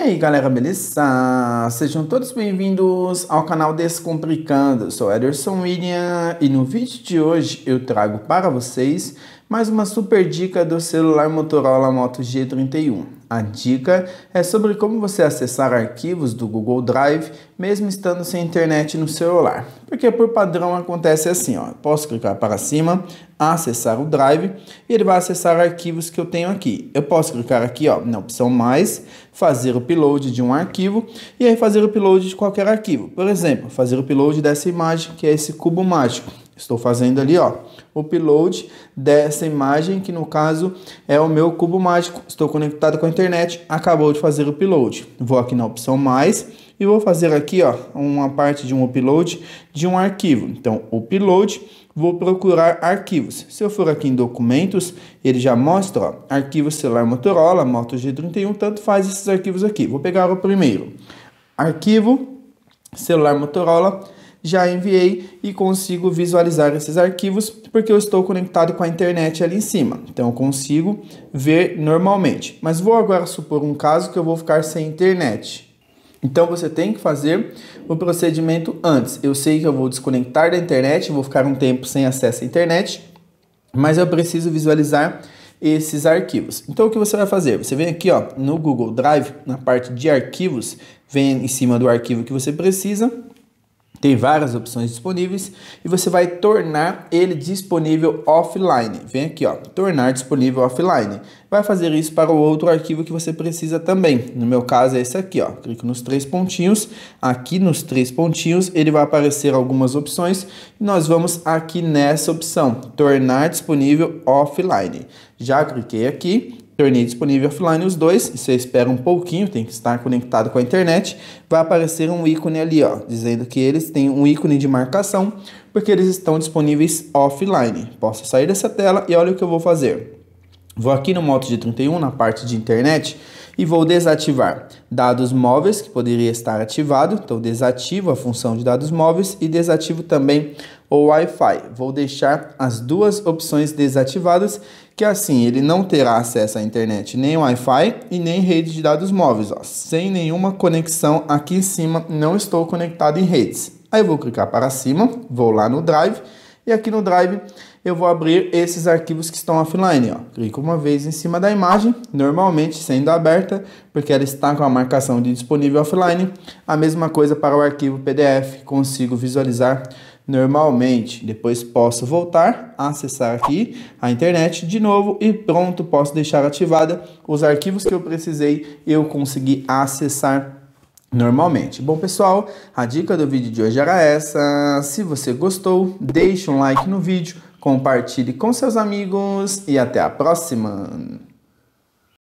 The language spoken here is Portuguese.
E aí galera, beleza? Sejam todos bem-vindos ao canal Descomplicando. Sou Ederson William e no vídeo de hoje eu trago para vocês mais uma super dica do celular Motorola Moto G31. A dica é sobre como você acessar arquivos do Google Drive mesmo estando sem internet no celular. Porque por padrão acontece assim, ó. Posso clicar para cima, acessar o Drive e ele vai acessar arquivos que eu tenho aqui. Eu posso clicar aqui, ó, na opção mais, fazer o upload de um arquivo e aí fazer o upload de qualquer arquivo. Por exemplo, fazer o upload dessa imagem que é esse cubo mágico. Estou fazendo ali, ó, upload dessa imagem, que no caso é o meu cubo mágico. Estou conectado com a internet, acabou de fazer o upload. Vou aqui na opção mais e vou fazer aqui, ó, uma parte de um upload de um arquivo. Então, upload, vou procurar arquivos. Se eu for aqui em documentos, ele já mostra, ó, arquivo celular Motorola, Moto G31, tanto faz esses arquivos aqui. Vou pegar o primeiro. Arquivo celular Motorola já enviei e consigo visualizar esses arquivos porque eu estou conectado com a internet ali em cima. Então eu consigo ver normalmente. Mas vou agora supor um caso que eu vou ficar sem internet. Então você tem que fazer o procedimento antes. Eu sei que eu vou desconectar da internet, vou ficar um tempo sem acesso à internet, mas eu preciso visualizar esses arquivos. Então o que você vai fazer? Você vem aqui ó, no Google Drive, na parte de arquivos, vem em cima do arquivo que você precisa tem várias opções disponíveis e você vai tornar ele disponível offline. Vem aqui, ó, tornar disponível offline. Vai fazer isso para o outro arquivo que você precisa também. No meu caso é esse aqui, ó. Clico nos três pontinhos. Aqui nos três pontinhos ele vai aparecer algumas opções. E nós vamos aqui nessa opção, tornar disponível offline. Já cliquei aqui Tornei disponível offline os dois, você espera um pouquinho, tem que estar conectado com a internet, vai aparecer um ícone ali, ó, dizendo que eles têm um ícone de marcação, porque eles estão disponíveis offline. Posso sair dessa tela e olha o que eu vou fazer. Vou aqui no Moto G31, na parte de internet, e vou desativar dados móveis, que poderia estar ativado. Então, desativo a função de dados móveis e desativo também o Wi-Fi. Vou deixar as duas opções desativadas, que assim ele não terá acesso à internet, nem Wi-Fi e nem rede de dados móveis. Ó. Sem nenhuma conexão aqui em cima, não estou conectado em redes. Aí eu vou clicar para cima, vou lá no Drive, e aqui no Drive eu vou abrir esses arquivos que estão offline. Ó. Clico uma vez em cima da imagem, normalmente sendo aberta, porque ela está com a marcação de disponível offline. A mesma coisa para o arquivo PDF, consigo visualizar normalmente. Depois posso voltar, acessar aqui a internet de novo e pronto, posso deixar ativada os arquivos que eu precisei, eu consegui acessar normalmente. Bom, pessoal, a dica do vídeo de hoje era essa. Se você gostou, deixe um like no vídeo, compartilhe com seus amigos e até a próxima!